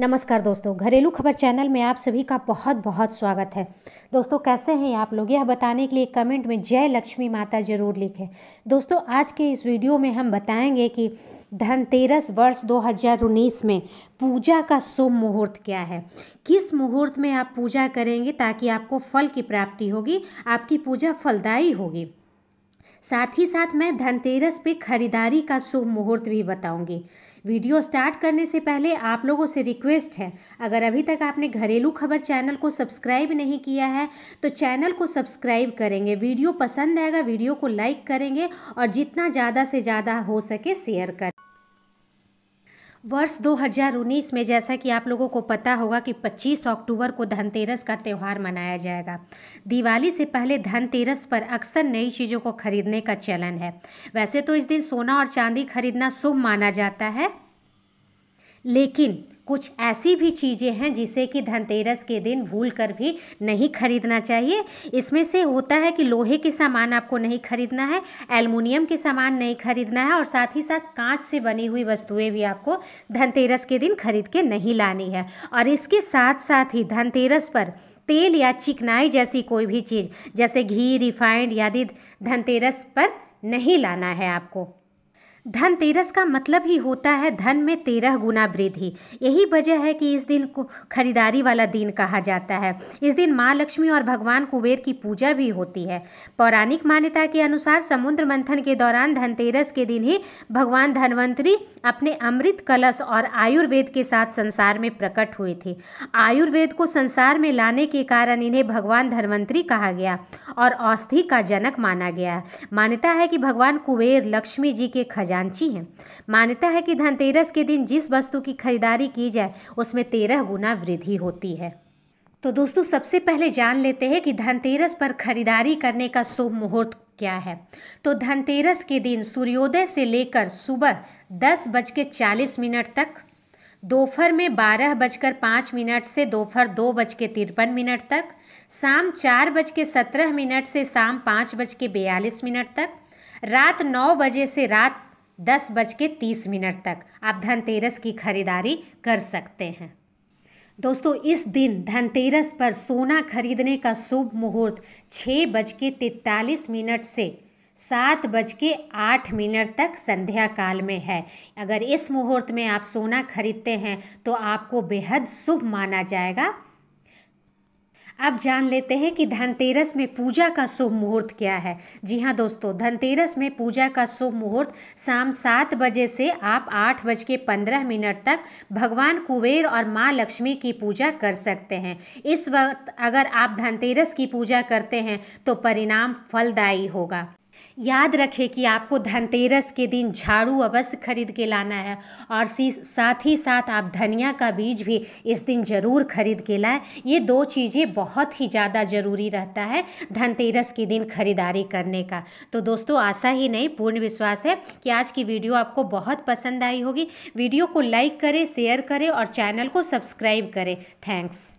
नमस्कार दोस्तों घरेलू खबर चैनल में आप सभी का बहुत बहुत स्वागत है दोस्तों कैसे हैं आप लोग यह बताने के लिए कमेंट में जय लक्ष्मी माता जरूर लिखें दोस्तों आज के इस वीडियो में हम बताएंगे कि धनतेरस वर्ष 2019 में पूजा का शुभ मुहूर्त क्या है किस मुहूर्त में आप पूजा करेंगे ताकि आपको फल की प्राप्ति होगी आपकी पूजा फलदायी होगी साथ ही साथ मैं धनतेरस पे खरीदारी का शुभ मुहूर्त भी बताऊंगी वीडियो स्टार्ट करने से पहले आप लोगों से रिक्वेस्ट है अगर अभी तक आपने घरेलू खबर चैनल को सब्सक्राइब नहीं किया है तो चैनल को सब्सक्राइब करेंगे वीडियो पसंद आएगा वीडियो को लाइक करेंगे और जितना ज़्यादा से ज़्यादा हो सके शेयर करें वर्ष 2019 में जैसा कि आप लोगों को पता होगा कि 25 अक्टूबर को धनतेरस का त्यौहार मनाया जाएगा दिवाली से पहले धनतेरस पर अक्सर नई चीज़ों को खरीदने का चलन है वैसे तो इस दिन सोना और चांदी खरीदना शुभ माना जाता है लेकिन कुछ ऐसी भी चीज़ें हैं जिसे कि धनतेरस के दिन भूल कर भी नहीं खरीदना चाहिए इसमें से होता है कि लोहे के सामान आपको नहीं खरीदना है एलमुनियम के सामान नहीं खरीदना है और साथ ही साथ कांच से बनी हुई वस्तुएं भी आपको धनतेरस के दिन खरीद के नहीं लानी है और इसके साथ साथ ही धनतेरस पर तेल या चिकनाई जैसी कोई भी चीज़ जैसे घी रिफाइंड यादि धनतेरस पर नहीं लाना है आपको धनतेरस का मतलब ही होता है धन में तेरह गुना वृद्धि यही वजह है कि इस दिन को खरीदारी वाला दिन कहा जाता है इस दिन माँ लक्ष्मी और भगवान कुबेर की पूजा भी होती है पौराणिक मान्यता के अनुसार समुद्र मंथन के दौरान धनतेरस के दिन ही भगवान धनवंतरी अपने अमृत कलश और आयुर्वेद के साथ संसार में प्रकट हुए थे आयुर्वेद को संसार में लाने के कारण इन्हें भगवान धनवंतरी कहा गया और औषधि का जनक माना गया मान्यता है कि भगवान कुबेर लक्ष्मी जी के खजान खजांची हैं मान्यता है कि धनतेरस के दिन जिस वस्तु की खरीदारी की जाए उसमें तेरह गुना वृद्धि होती है तो दोस्तों सबसे पहले जान लेते हैं कि धनतेरस पर खरीदारी करने का शुभ मुहूर्त क्या है तो धनतेरस के दिन सूर्योदय से लेकर सुबह दस बज के चालीस मिनट तक दोपहर में बारह बजकर पाँच मिनट से दोपहर दो बज के तिरपन मिनट तक शाम चार बज के सत्रह मिनट से शाम पाँच बज के बयालीस मिनट तक रात नौ बजे से रात दस बज के तीस मिनट तक आप धनतेरस की खरीदारी कर सकते हैं दोस्तों इस दिन धनतेरस पर सोना खरीदने का शुभ मुहूर्त छः बज के तैतालीस मिनट से सात बज के आठ मिनट तक संध्या काल में है अगर इस मुहूर्त में आप सोना खरीदते हैं तो आपको बेहद शुभ माना जाएगा अब जान लेते हैं कि धनतेरस में पूजा का शुभ मुहूर्त क्या है जी हाँ दोस्तों धनतेरस में पूजा का शुभ मुहूर्त शाम सात बजे से आप आठ बज के पंद्रह मिनट तक भगवान कुबेर और माँ लक्ष्मी की पूजा कर सकते हैं इस वक्त अगर आप धनतेरस की पूजा करते हैं तो परिणाम फलदायी होगा याद रखें कि आपको धनतेरस के दिन झाड़ू अवश्य खरीद के लाना है और साथ ही साथ आप धनिया का बीज भी इस दिन ज़रूर खरीद के लाएं ये दो चीज़ें बहुत ही ज़्यादा ज़रूरी रहता है धनतेरस के दिन खरीदारी करने का तो दोस्तों आशा ही नहीं पूर्ण विश्वास है कि आज की वीडियो आपको बहुत पसंद आई होगी वीडियो को लाइक करें शेयर करें और चैनल को सब्सक्राइब करें थैंक्स